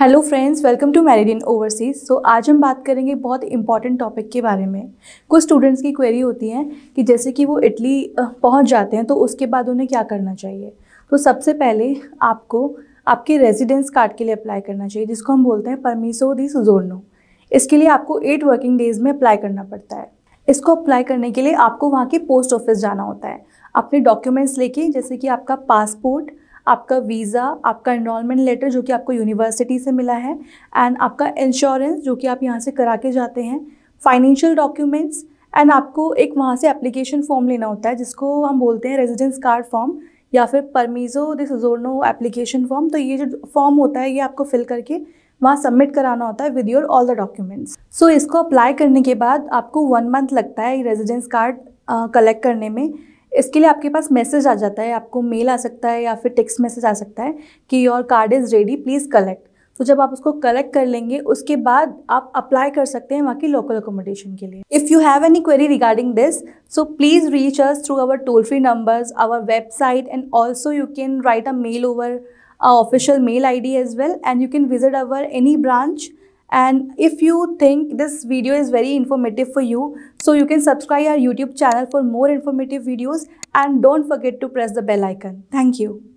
hello friends welcome to Meridian Overseas so आज हम बात करेंगे बहुत इंपॉर्टेंट टॉपिक के बारे में कुछ स्टूडेंट्स की क्वेरी होती है कि जैसे कि वो इटली पहुंच जाते हैं तो उसके बाद उन्हें क्या करना चाहिए तो सबसे पहले आपको आपके रेजिडेंस कार्ड के लिए अप्लाई करना चाहिए जिसको हम बोलते हैं परमिसो दिस सुजोर्नो इसके लिए आपको एट वर्किंग डेज़ में अप्लाई करना पड़ता है इसको अप्लाई करने के लिए आपको वहाँ के पोस्ट ऑफिस जाना होता है अपने डॉक्यूमेंट्स लेके जैसे कि आपका पासपोर्ट आपका वीज़ा आपका इनमेंट लेटर जो कि आपको यूनिवर्सिटी से मिला है एंड आपका इंश्योरेंस जो कि आप यहाँ से करा के जाते हैं फाइनेंशियल डॉक्यूमेंट्स एंड आपको एक वहाँ से एप्लीकेशन फॉर्म लेना होता है जिसको हम बोलते हैं रेजिडेंस कार्ड फॉर्म या फिर परमीज़ो दिस जोनो एप्लीकेशन फॉर्म तो ये जो फॉर्म होता है ये आपको फिल करके वहाँ सबमिट कराना होता है with your all the documents so इसको अप्लाई करने के बाद आपको वन मंथ लगता है रेजिडेंस कार्ड कलेक्ट करने में इसके लिए आपके पास मैसेज आ जाता है आपको मेल आ सकता है या फिर टेक्स्ट मैसेज आ सकता है कि your card is ready please collect तो जब आप उसको कलेक्ट कर लेंगे उसके बाद आप अप्लाई कर सकते हैं वहाँ की लोकल अकोमोडेशन के लिए if you have any query regarding this so please reach us through our toll free numbers our website and also you can write a mail over official mail I D as well and you can visit our any branch and if you think this video is very informative for you so you can subscribe our youtube channel for more informative videos and don't forget to press the bell icon thank you